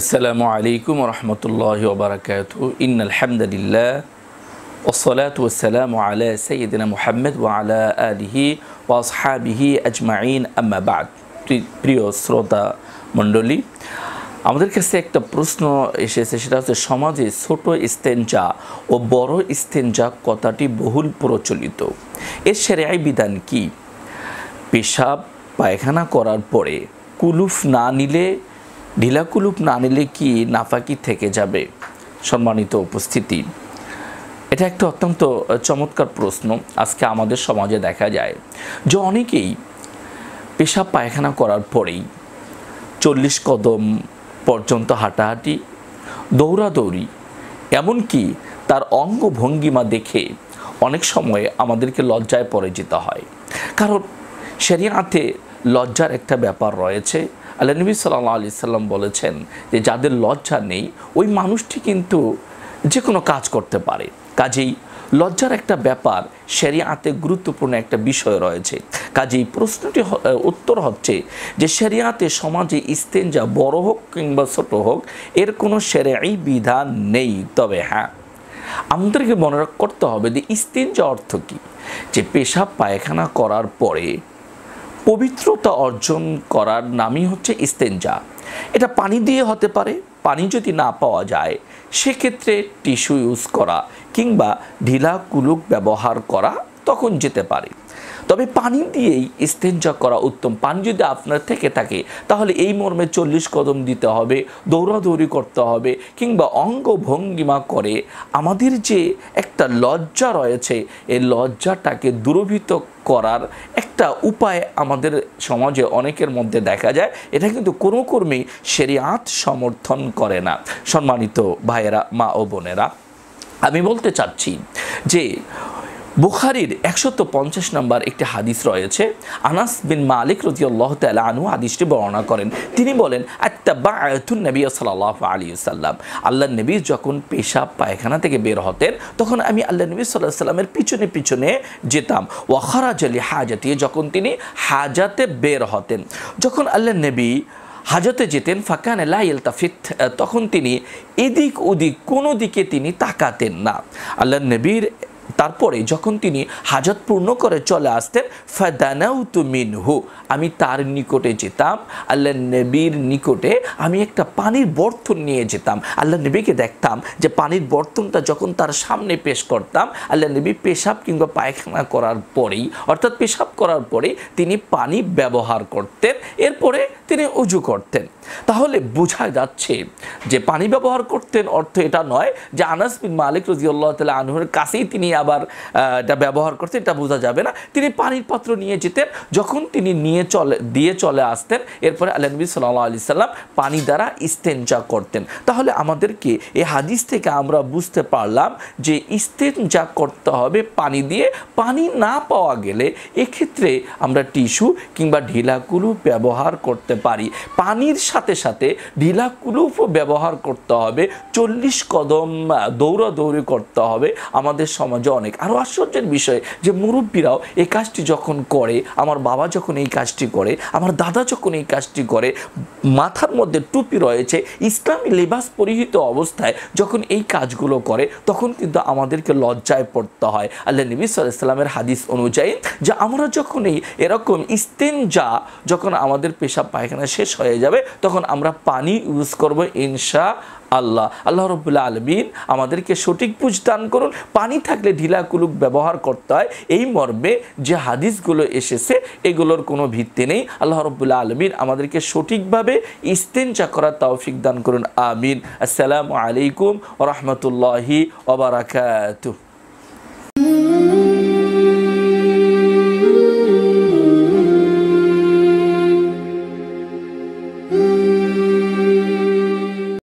আসসালামু আলাইকুম রহমতুল্লাহ ওবরাকাত ইন আলহামদুলিল্লাহ ওসলাত ওসালাম আলা সৈয়দিনা মুহাম্মদ ওয়া আলা আলিহি ওয়াসহাবিহি আজমাইন আম্মাবাদ প্রিয় শ্রোতা মণ্ডলী আমাদের কাছে একটা প্রশ্ন এসেছে সেটা হচ্ছে সমাজে ছোট ইস্তেঞ্জা ও বড় ইস্তেঞ্জা কথাটি বহুল প্রচলিত এর সেরাই বিধান কি পেশাব পায়খানা করার পরে কুলুফ না নিলে ঢিলাকুলুপ না নিলে কি নাফাকি থেকে যাবে সম্মানিত উপস্থিতি এটা একটা অত্যন্ত চমৎকার প্রশ্ন আজকে আমাদের সমাজে দেখা যায় যে অনেকেই পেশাব পায়খানা করার পরেই চল্লিশ কদম পর্যন্ত হাঁটাহাঁটি দৌড়াদৌড়ি এমনকি তার অঙ্গ ভঙ্গিমা দেখে অনেক সময় আমাদেরকে লজ্জায় পরাজিত হয় কারণ সেরিয়াতে লজ্জার একটা ব্যাপার রয়েছে আল্লাহ নবী সাল্লাহ আলি সাল্লাম বলেছেন যে যাদের লজ্জা নেই ওই মানুষটি কিন্তু যে কোনো কাজ করতে পারে কাজেই লজ্জার একটা ব্যাপার শেরিয়াতে গুরুত্বপূর্ণ একটা বিষয় রয়েছে কাজেই প্রশ্নটি উত্তর হচ্ছে যে শেরিয়াতে সমাজে ইস্তেঞ্জা বড় হোক কিংবা ছোট হোক এর কোনো শেরিয়াই বিধান নেই তবে হ্যাঁ আমাদেরকে মনে করতে হবে যে ইস্তেঞ্জা অর্থ কী যে পেশাব পায়খানা করার পরে পবিত্রতা অর্জন করার নামই হচ্ছে ইস্তেঞ্জা এটা পানি দিয়ে হতে পারে পানি যদি না পাওয়া যায় সেক্ষেত্রে টিস্যু ইউজ করা কিংবা ঢিলা কুলুক ব্যবহার করা তখন যেতে পারে তবে পানি দিয়েই ইস্তেঞ্জা করা উত্তম পানি যদি আপনার থেকে থাকে তাহলে এই মর্মে চল্লিশ কদম দিতে হবে দৌড়াদৌড়ি করতে হবে কিংবা অঙ্গ ভঙ্গিমা করে আমাদের যে একটা লজ্জা রয়েছে এই লজ্জাটাকে দুরভিত করার একটা উপায় আমাদের সমাজে অনেকের মধ্যে দেখা যায় এটা কিন্তু কোনো কর্মী সেরিয়াত সমর্থন করে না সম্মানিত ভাইয়েরা মা ও বোনেরা আমি বলতে চাচ্ছি যে বুখারির একশত পঞ্চাশ নম্বর একটি হাদিস রয়েছে আনাস বিন মালিক রতিয়াল্লাহ তালা আনু হাদিসটি বর্ণনা করেন তিনি বলেন আত্তাবা আয়তুন নবী সাল্লাহ আলী সাল্লাম আল্লাহ নবী যখন পেশাব পায়খানা থেকে বের হতেন তখন আমি আল্লাহ নবী সাল্লাহ সাল্লামের পিছনে পিছনে যেতাম ওয়াখারাজ আলী হাজাতি যখন তিনি হাজাতে বের হতেন যখন আল্লাহ নবী হাজতে যেতেন ফাঁকা লাইল তাফিত তখন তিনি এদিক ওদিক কোনো দিকে তিনি তাকাতেন না আল্লাহ নবীর তারপরে যখন তিনি হাজত পূর্ণ করে চলে আসতেন ফাদানাউতু মিনহু আমি তার নিকটে যেতাম আল্লাহ নবীর নিকটে আমি একটা পানির বর্তন নিয়ে যেতাম আল্লাহ নবীকে দেখতাম যে পানির বর্তনটা যখন তার সামনে পেশ করতাম আল্লাহ নবী পেশাব কিংবা পায়খানা করার পরেই অর্থাৎ পেশাব করার পরেই তিনি পানি ব্যবহার করতেন এরপরে তিনি উজু করতেন তাহলে বোঝা যাচ্ছে যে পানি ব্যবহার করতেন অর্থ এটা নয় যে আনাস বিন মালিক রজিউল্লাহ তালা আনহুরের কাছেই তিনি আবার এটা ব্যবহার করতেন এটা বোঝা যাবে না তিনি পানির পাত্র নিয়ে যেতেন যখন তিনি নিয়ে চলে দিয়ে চলে আসতেন এরপরে আলনবী সাল্লাহ আলি সাল্লাম পানি দ্বারা ইস্তেঞ্জা করতেন তাহলে আমাদেরকে এই হাদিস থেকে আমরা বুঝতে পারলাম যে ইস্তেঞ্জা করতে হবে পানি দিয়ে পানি না পাওয়া গেলে এক্ষেত্রে আমরা টিস্যু কিংবা ঢিলাকুলু ব্যবহার করতে করতে পারি পানির সাথে সাথে ঢিলা কুলুপও ব্যবহার করতে হবে চল্লিশ কদম দৌড়াদৌড়ি করতে হবে আমাদের সমাজে অনেক আরও আশ্চর্যের বিষয় যে মুরব্বীরাও এই কাজটি যখন করে আমার বাবা যখন এই কাজটি করে আমার দাদা যখন এই কাজটি করে মাথার মধ্যে টুপি রয়েছে ইসলামী লেবাস পরিহিত অবস্থায় যখন এই কাজগুলো করে তখন কিন্তু আমাদেরকে লজ্জায় পড়তে হয় আল্লাহ নবী সাল্লামের হাদিস অনুযায়ী যে আমরা যখন এই এরকম ইস্তেনজা যখন আমাদের পেশাব পায়খানা শেষ হয়ে যাবে তখন আমরা পানি ইউজ করবো ইনশা আল্লাহ আল্লাহ রবুল্লা আলমিন আমাদেরকে সঠিক বুঝ দান করুন পানি থাকলে ঢিলা কুলুক ব্যবহার করতে হয় এই মর্মে যে হাদিসগুলো এসেছে এগুলোর কোনো ভিত্তি নেই আল্লাহ রবুল্লা আলমিন আমাদেরকে সঠিকভাবে ইস্তেঞ্চা করার তৌফিক দান করুন আমিন আসসালামু আলাইকুম রহমতুল্লাহি ওবরাকাতুহ